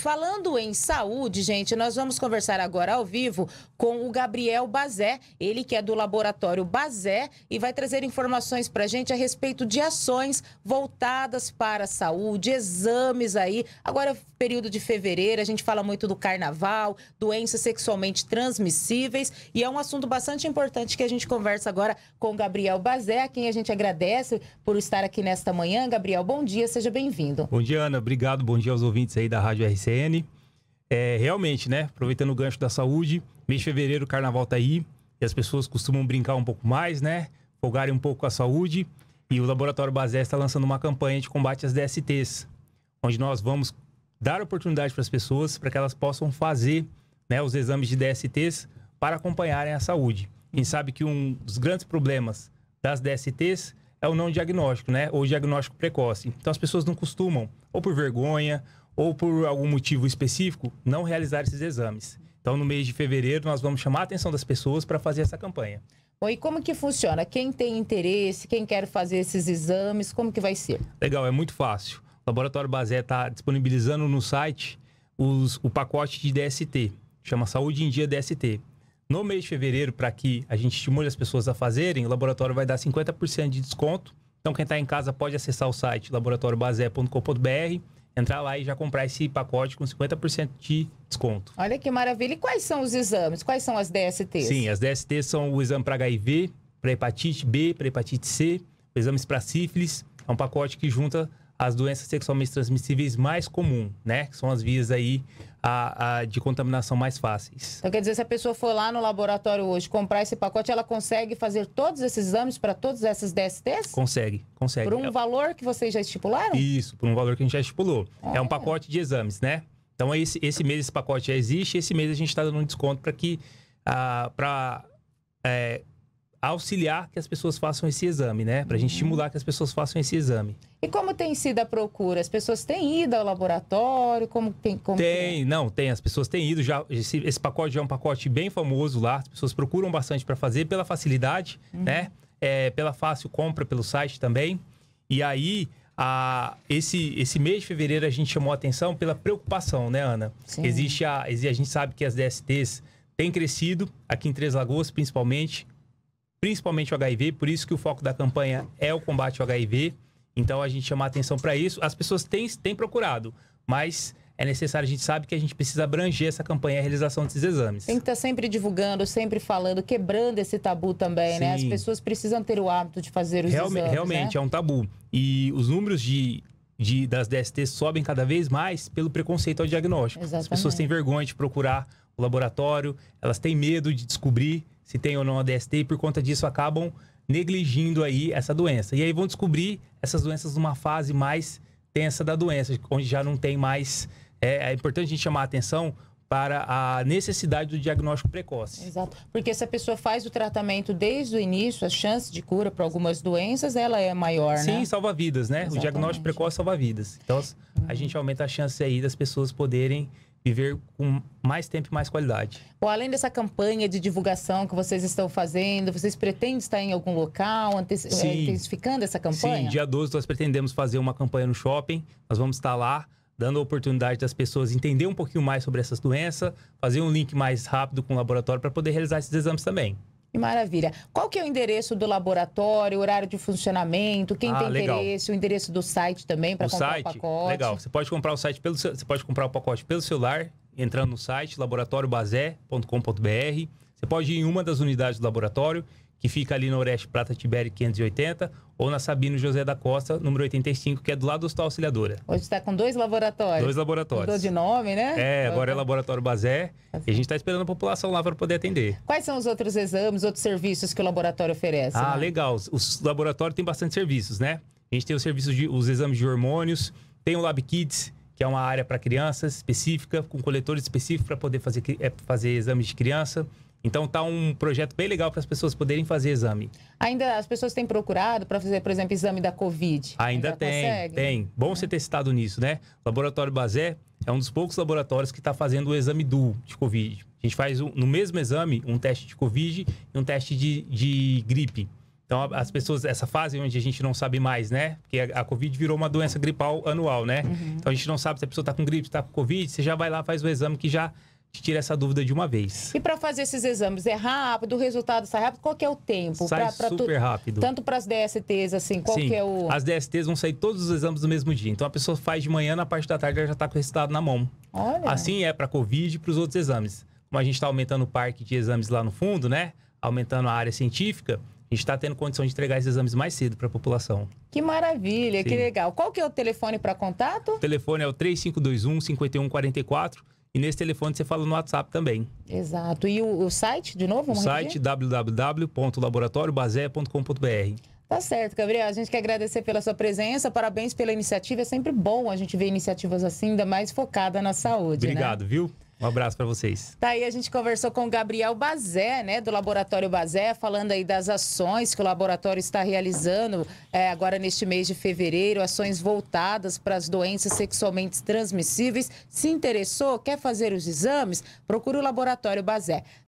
Falando em saúde, gente, nós vamos conversar agora ao vivo com o Gabriel Bazé, ele que é do laboratório Bazé e vai trazer informações para a gente a respeito de ações voltadas para a saúde, exames aí. Agora, é período de fevereiro, a gente fala muito do carnaval, doenças sexualmente transmissíveis e é um assunto bastante importante que a gente conversa agora com o Gabriel Bazé, a quem a gente agradece por estar aqui nesta manhã. Gabriel, bom dia, seja bem-vindo. Bom dia, Ana, obrigado. Bom dia aos ouvintes aí da Rádio RC. CN. É, realmente, né? Aproveitando o gancho da saúde, mês de fevereiro, o carnaval tá aí, e as pessoas costumam brincar um pouco mais, né? Folgarem um pouco a saúde. E o Laboratório Basé está lançando uma campanha de combate às DSTs, onde nós vamos dar oportunidade para as pessoas para que elas possam fazer né, os exames de DSTs para acompanharem a saúde. Quem sabe que um dos grandes problemas das DSTs é o não diagnóstico, né? Ou diagnóstico precoce. Então as pessoas não costumam, ou por vergonha, ou por algum motivo específico, não realizar esses exames. Então, no mês de fevereiro, nós vamos chamar a atenção das pessoas para fazer essa campanha. Bom, e como que funciona? Quem tem interesse, quem quer fazer esses exames, como que vai ser? Legal, é muito fácil. O Laboratório Bazé está disponibilizando no site os, o pacote de DST, chama Saúde em Dia DST. No mês de fevereiro, para que a gente estimule as pessoas a fazerem, o laboratório vai dar 50% de desconto. Então, quem está em casa pode acessar o site laboratóriobazé.com.br entrar lá e já comprar esse pacote com 50% de desconto. Olha que maravilha. E quais são os exames? Quais são as DSTs? Sim, as DSTs são o exame para HIV, para hepatite B, para hepatite C, exames para sífilis. É um pacote que junta as doenças sexualmente transmissíveis mais comuns, né? Que são as vias aí a, a, de contaminação mais fáceis. Então quer dizer, se a pessoa for lá no laboratório hoje comprar esse pacote, ela consegue fazer todos esses exames para todas essas DSTs? Consegue, consegue. Por um é... valor que vocês já estipularam? Isso, por um valor que a gente já estipulou. é um pacote de exames, né? Então esse, esse mês esse pacote já existe, esse mês a gente está dando um desconto para que ah, para é, auxiliar que as pessoas façam esse exame, né? Para a gente uhum. estimular que as pessoas façam esse exame. E como tem sido a procura? As pessoas têm ido ao laboratório? Como tem? Como é? tem, não, tem. As pessoas têm ido já. Esse, esse, pacote já é um pacote bem famoso lá. As pessoas procuram bastante para fazer pela facilidade, uhum. né? É, pela fácil compra pelo site também. E aí a, esse, esse mês de fevereiro a gente chamou a atenção pela preocupação, né, Ana? Sim. Existe a, a gente sabe que as DSTs têm crescido aqui em Três Lagoas, principalmente principalmente o HIV, por isso que o foco da campanha é o combate ao HIV. Então a gente chama atenção para isso. As pessoas têm, têm procurado, mas é necessário, a gente sabe que a gente precisa abranger essa campanha e a realização desses exames. Tem que estar tá sempre divulgando, sempre falando, quebrando esse tabu também, Sim. né? As pessoas precisam ter o hábito de fazer os Realme, exames. Realmente, né? é um tabu. E os números de, de, das DSTs sobem cada vez mais pelo preconceito ao diagnóstico. Exatamente. As pessoas têm vergonha de procurar o laboratório, elas têm medo de descobrir se tem ou não a DST, e por conta disso acabam negligindo aí essa doença. E aí vão descobrir essas doenças numa fase mais tensa da doença, onde já não tem mais. É, é importante a gente chamar a atenção para a necessidade do diagnóstico precoce. Exato, porque se a pessoa faz o tratamento desde o início, a chance de cura para algumas doenças ela é maior, Sim, né? Sim, salva vidas, né? Exatamente. O diagnóstico precoce salva vidas. Então a uhum. gente aumenta a chance aí das pessoas poderem viver com mais tempo e mais qualidade. Bom, além dessa campanha de divulgação que vocês estão fazendo, vocês pretendem estar em algum local, eh, sim, intensificando essa campanha? Sim, dia 12 nós pretendemos fazer uma campanha no shopping, nós vamos estar lá dando a oportunidade das pessoas entender um pouquinho mais sobre essas doenças, fazer um link mais rápido com o laboratório para poder realizar esses exames também. Que maravilha. Qual que é o endereço do laboratório, horário de funcionamento, quem ah, tem legal. interesse, o endereço do site também para comprar site, o pacote? Legal. Você pode comprar o site pelo você pode comprar o pacote pelo celular, entrando no site laboratóriobazé.com.br. Você pode ir em uma das unidades do laboratório que fica ali no Oeste Prata Tibério 580, ou na Sabino José da Costa, número 85, que é do lado do Hospital Auxiliadora. Hoje está com dois laboratórios. Dois laboratórios. Mudou de nome, né? É, agora é tá- Laboratório Bazé, assim. e a gente está esperando a população lá para poder atender. Quais são os outros exames, outros serviços que o laboratório oferece? Ah, né? legal. Os laboratórios têm bastante serviços, né? A gente tem os serviços de os exames de hormônios, tem o Lab Kids, que é uma área para crianças específica, com coletores específicos para poder fazer, é, fazer exames de criança. Então tá um projeto bem legal para as pessoas poderem fazer exame. Ainda as pessoas têm procurado para fazer, por exemplo, exame da Covid? Ainda, Ainda tem, consegue? tem. Bom é. você ter citado nisso, né? O Laboratório Bazé é um dos poucos laboratórios que está fazendo o exame dual de Covid. A gente faz no mesmo exame um teste de Covid e um teste de, de gripe. Então, as pessoas, essa fase onde a gente não sabe mais, né? Porque a, a Covid virou uma doença gripal anual, né? Uhum. Então, a gente não sabe se a pessoa está com gripe, está com Covid, você já vai lá, faz o exame que já tira essa dúvida de uma vez. E para fazer esses exames, é rápido? O resultado sai rápido? Qual que é o tempo? Sai pra, pra super tu... rápido. Tanto para as DSTs, assim, qual Sim, que é o... as DSTs vão sair todos os exames no mesmo dia. Então, a pessoa faz de manhã, na parte da tarde, ela já está com o resultado na mão. Olha. Assim é para Covid e para os outros exames. Como a gente está aumentando o parque de exames lá no fundo, né? Aumentando a área científica, a gente está tendo condição de entregar esses exames mais cedo para a população. Que maravilha, Sim. que legal. Qual que é o telefone para contato? O telefone é o 3521-5144. E nesse telefone você fala no WhatsApp também. Exato. E o, o site, de novo? O site www.laboratoriobazé.com.br. Tá certo, Gabriel. A gente quer agradecer pela sua presença, parabéns pela iniciativa. É sempre bom a gente ver iniciativas assim, ainda mais focada na saúde. Né? Obrigado, né? viu? Um abraço para vocês. Tá aí a gente conversou com o Gabriel Bazé, né, do Laboratório Bazé, falando aí das ações que o laboratório está realizando é, agora neste mês de fevereiro, ações voltadas para as doenças sexualmente transmissíveis. Se interessou, quer fazer os exames? Procure o Laboratório Bazé.